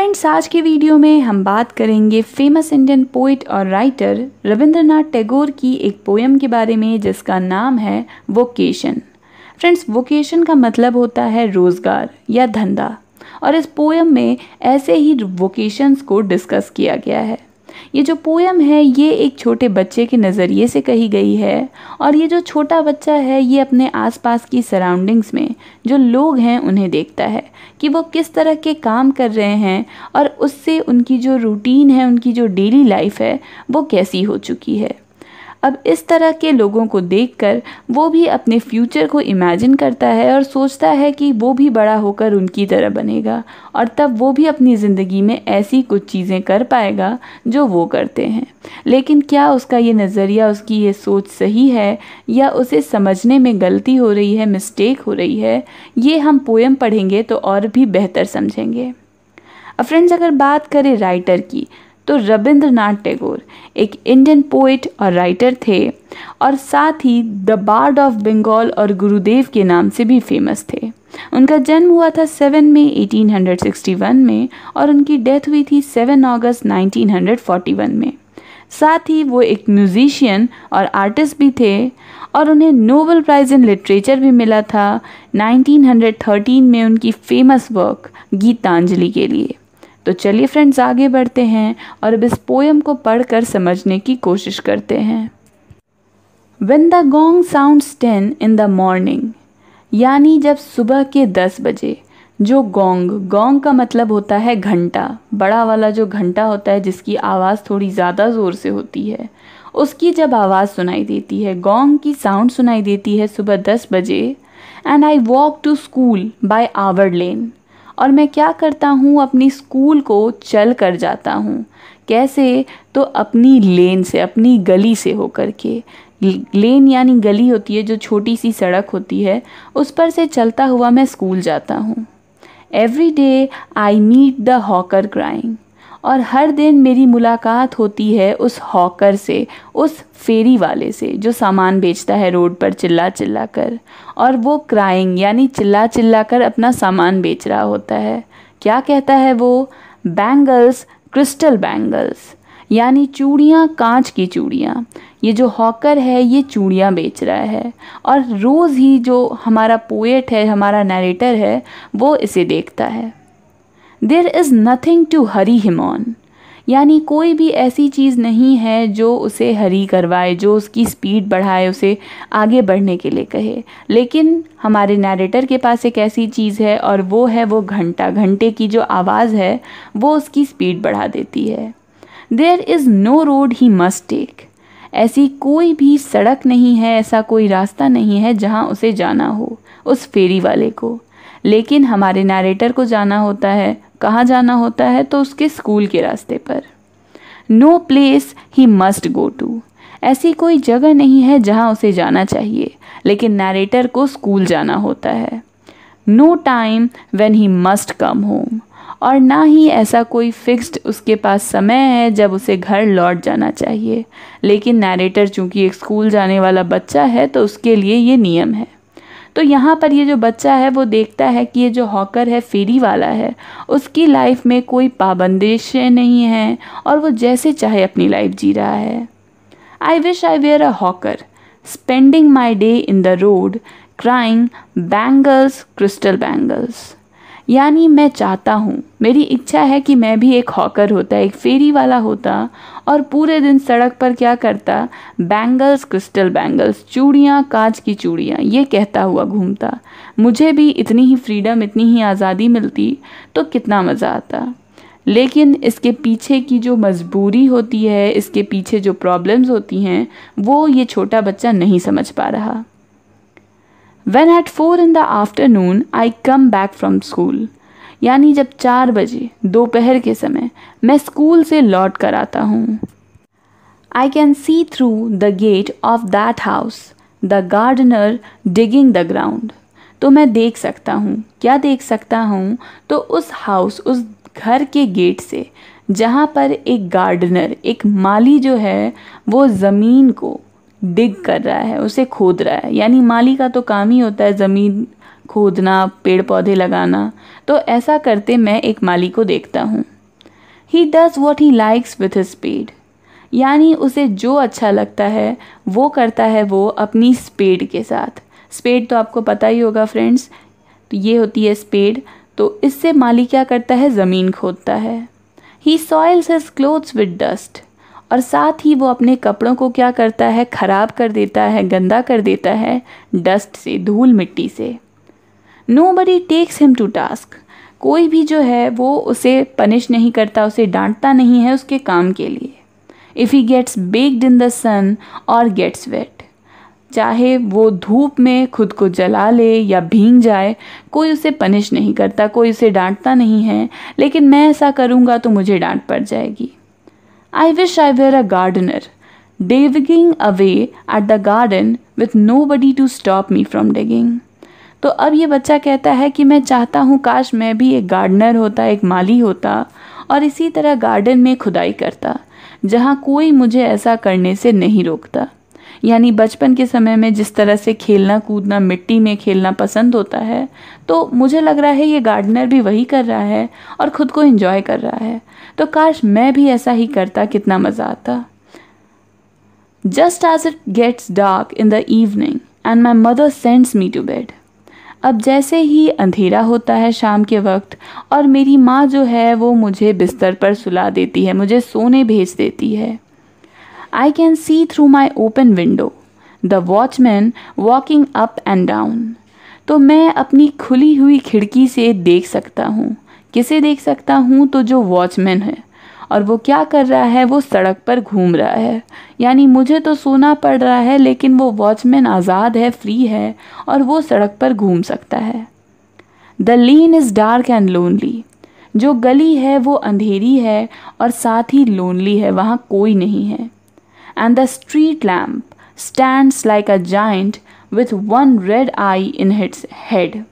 Friends आज के video में हम बात करेंगे फेमस इंडियन पोइट और राइटर रविंद्रनाथ टैगोर की एक पोयम के बारे में जिसका नाम है वोकेशन फ्रेंड्स वोकेशन का मतलब होता है रोज़गार या धंधा और इस पोयम में ऐसे ही वोकेशंस को डिस्कस किया गया है ये जो पोएम है ये एक छोटे बच्चे के नज़रिए से कही गई है और ये जो छोटा बच्चा है ये अपने आसपास की सराउंडिंग्स में जो लोग हैं उन्हें देखता है कि वो किस तरह के काम कर रहे हैं और उससे उनकी जो रूटीन है उनकी जो डेली लाइफ है वो कैसी हो चुकी है अब इस तरह के लोगों को देखकर वो भी अपने फ्यूचर को इमेजिन करता है और सोचता है कि वो भी बड़ा होकर उनकी तरह बनेगा और तब वो भी अपनी ज़िंदगी में ऐसी कुछ चीज़ें कर पाएगा जो वो करते हैं लेकिन क्या उसका ये नज़रिया उसकी ये सोच सही है या उसे समझने में गलती हो रही है मिस्टेक हो रही है ये हम पोएम पढ़ेंगे तो और भी बेहतर समझेंगे अब फ्रेंड्स अगर बात करें राइटर की तो रविंद्रनाथ टैगोर एक इंडियन पोइट और राइटर थे और साथ ही द बार्ड ऑफ बंगाल और गुरुदेव के नाम से भी फेमस थे उनका जन्म हुआ था 7 मई 1861 में और उनकी डेथ हुई थी 7 अगस्त 1941 में साथ ही वो एक म्यूजिशियन और आर्टिस्ट भी थे और उन्हें नोबल प्राइज़ इन लिटरेचर भी मिला था 1913 में उनकी फेमस वर्क गीतांजलि के लिए तो चलिए फ्रेंड्स आगे बढ़ते हैं और अब इस पोएम को पढ़कर समझने की कोशिश करते हैं when the gong sounds ten in the morning यानी जब सुबह के दस बजे जो गोंग गोंग का मतलब होता है घंटा बड़ा वाला जो घंटा होता है जिसकी आवाज़ थोड़ी ज़्यादा ज़ोर से होती है उसकी जब आवाज़ सुनाई देती है गोंग की साउंड सुनाई देती है सुबह दस बजे and I walk to school by our lane और मैं क्या करता हूँ अपनी स्कूल को चल कर जाता हूँ कैसे तो अपनी लेन से अपनी गली से होकर के लेन यानी गली होती है जो छोटी सी सड़क होती है उस पर से चलता हुआ मैं स्कूल जाता हूँ every day I meet the hawker crying और हर दिन मेरी मुलाकात होती है उस हॉकर से उस फेरी वाले से जो सामान बेचता है रोड पर चिल्ला चिल्ला कर और वो क्राइंग यानी चिल्ला चिल्ला कर अपना सामान बेच रहा होता है क्या कहता है वो बैंगल्स क्रिस्टल बैंगल्स यानी चूड़ियाँ कांच की चूड़ियाँ ये जो हॉकर है ये चूड़ियाँ बेच रहा है और रोज़ ही जो हमारा पोएट है हमारा नरेटर है वो इसे देखता है there is nothing to hurry him on यानी कोई भी ऐसी चीज़ नहीं है जो उसे हरी करवाए जो उसकी स्पीड बढ़ाए उसे आगे बढ़ने के लिए कहे लेकिन हमारे नरेटर के पास एक ऐसी चीज़ है और वो है वो घंटा घंटे की जो आवाज़ है वो उसकी स्पीड बढ़ा देती है there is no road he must take ऐसी कोई भी सड़क नहीं है ऐसा कोई रास्ता नहीं है जहाँ उसे जाना हो उस फेरी वाले को लेकिन हमारे नरेटर को जाना होता है कहाँ जाना होता है तो उसके स्कूल के रास्ते पर no place he must go to ऐसी कोई जगह नहीं है जहाँ उसे जाना चाहिए लेकिन नरेटर को स्कूल जाना होता है no time when he must come home और ना ही ऐसा कोई फिक्स्ड उसके पास समय है जब उसे घर लौट जाना चाहिए लेकिन नरेटर चूंकि एक स्कूल जाने वाला बच्चा है तो उसके लिए ये नियम है तो यहाँ पर ये जो बच्चा है वो देखता है कि ये जो हॉकर है फेरी वाला है उसकी लाइफ में कोई पाबंदिश नहीं है और वो जैसे चाहे अपनी लाइफ जी रहा है I wish I were a hawker spending my day in the road crying bangles crystal bangles यानी मैं चाहता हूँ मेरी इच्छा है कि मैं भी एक हॉकर होता एक फेरी वाला होता और पूरे दिन सड़क पर क्या करता बैंगल्स क्रिस्टल बैंगल्स चूड़ियाँ कांच की चूड़ियाँ ये कहता हुआ घूमता मुझे भी इतनी ही फ्रीडम इतनी ही आज़ादी मिलती तो कितना मज़ा आता लेकिन इसके पीछे की जो मजबूरी होती है इसके पीछे जो प्रॉब्लम्स होती हैं वो ये छोटा बच्चा नहीं समझ पा रहा when at four in the afternoon I come back from school यानी जब चार बजे दोपहर के समय मैं स्कूल से लौट कर आता हूँ I can see through the gate of that house the gardener digging the ground तो मैं देख सकता हूँ क्या देख सकता हूँ तो उस हाउस उस घर के गेट से जहाँ पर एक गार्डनर एक माली जो है वो ज़मीन को डिग कर रहा है उसे खोद रहा है यानी माली का तो काम ही होता है ज़मीन खोदना पेड़ पौधे लगाना तो ऐसा करते मैं एक माली को देखता हूँ he does what he likes with spade यानी उसे जो अच्छा लगता है वो करता है वो अपनी स्पेड के साथ स्पेड तो आपको पता ही होगा फ्रेंड्स तो ये होती है स्पेड तो इससे माली क्या करता है ज़मीन खोदता है he soils his clothes with dust और साथ ही वो अपने कपड़ों को क्या करता है ख़राब कर देता है गंदा कर देता है डस्ट से धूल मिट्टी से nobody takes him to task कोई भी जो है वो उसे पनिश नहीं करता उसे डांटता नहीं है उसके काम के लिए if he gets baked in the sun और गेट्स वेट चाहे वो धूप में खुद को जला ले या भींग जाए कोई उसे पनिश नहीं करता कोई उसे डांटता नहीं है लेकिन मैं ऐसा करूँगा तो मुझे डांट पड़ जाएगी I wish I were a gardener, digging away at the garden with nobody to stop me from digging. तो अब ये बच्चा कहता है कि मैं चाहता हूँ काश मैं भी एक गार्डनर होता एक माली होता और इसी तरह गार्डन में खुदाई करता जहाँ कोई मुझे ऐसा करने से नहीं रोकता यानी बचपन के समय में जिस तरह से खेलना कूदना मिट्टी में खेलना पसंद होता है तो मुझे लग रहा है ये गार्डनर भी वही कर रहा है और ख़ुद को इन्जॉय कर रहा है तो काश मैं भी ऐसा ही करता कितना मज़ा आता just as it gets dark in the evening and my mother sends me to bed अब जैसे ही अंधेरा होता है शाम के वक्त और मेरी माँ जो है वो मुझे बिस्तर पर सुला देती है मुझे सोने भेज देती है I can see through my open window the watchman walking up and down. तो मैं अपनी खुली हुई खिड़की से देख सकता हूँ किसे देख सकता हूँ तो जो वॉचमैन है और वो क्या कर रहा है वो सड़क पर घूम रहा है यानी मुझे तो सोना पड़ रहा है लेकिन वो वॉचमैन आज़ाद है फ्री है और वो सड़क पर घूम सकता है the lane is dark and lonely जो गली है वो अंधेरी है और साथ ही लोनली है वहाँ कोई नहीं है and the street lamp stands like a giant with one red eye in its head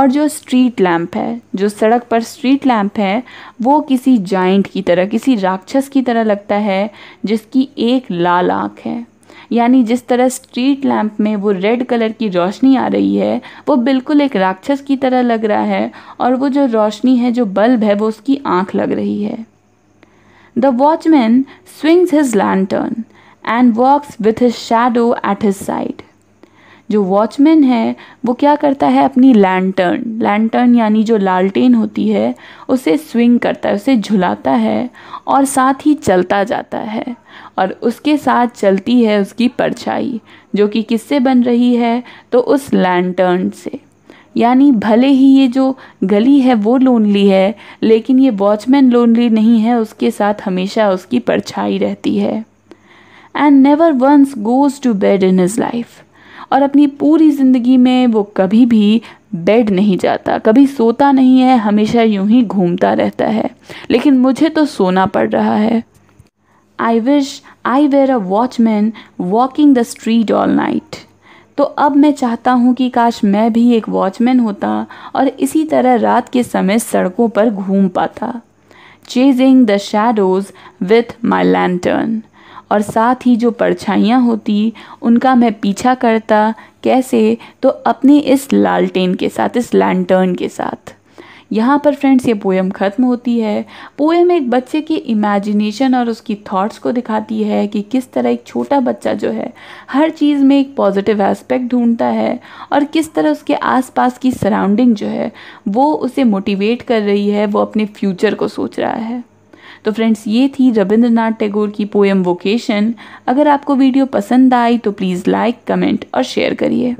और जो स्ट्रीट लैम्प है जो सड़क पर स्ट्रीट लैम्प है वो किसी जाइंट की तरह किसी राक्षस की तरह लगता है जिसकी एक लाल आँख है यानी जिस तरह स्ट्रीट लैम्प में वो रेड कलर की रोशनी आ रही है वो बिल्कुल एक राक्षस की तरह लग रहा है और वो जो रोशनी है जो बल्ब है वो उसकी आँख लग रही है The watchman swings his lantern and walks with his shadow at his side. जो वॉचमैन है वो क्या करता है अपनी लैंटर्न लैंटर्न यानी जो लालटेन होती है उसे स्विंग करता है उसे झुलाता है और साथ ही चलता जाता है और उसके साथ चलती है उसकी परछाई जो कि किससे बन रही है तो उस लैंटर्न से यानी भले ही ये जो गली है वो लोनली है लेकिन ये वॉचमैन लोनली नहीं है उसके साथ हमेशा उसकी परछाई रहती है and never once goes to bed in his life और अपनी पूरी ज़िंदगी में वो कभी भी बेड नहीं जाता कभी सोता नहीं है हमेशा यूं ही घूमता रहता है लेकिन मुझे तो सोना पड़ रहा है I wish I were a watchman walking the street all night तो अब मैं चाहता हूँ कि काश मैं भी एक वॉचमैन होता और इसी तरह रात के समय सड़कों पर घूम पाता chasing the shadows with my lantern और साथ ही जो परछाइयाँ होती उनका मैं पीछा करता कैसे तो अपने इस लालटेन के साथ इस लैंटर्न के साथ यहाँ पर फ्रेंड्स ये पोएम ख़त्म होती है पोएम एक बच्चे की इमेजिनेशन और उसकी थॉट्स को दिखाती है कि किस तरह एक छोटा बच्चा जो है हर चीज़ में एक पॉजिटिव एस्पेक्ट ढूंढता है और किस तरह उसके आसपास की सराउंडिंग जो है वो उसे मोटिवेट कर रही है वो अपने फ्यूचर को सोच रहा है तो फ्रेंड्स ये थी रविंद्रनाथ टैगोर की पोएम वोकेशन अगर आपको वीडियो पसंद आई तो प्लीज़ लाइक कमेंट और शेयर करिए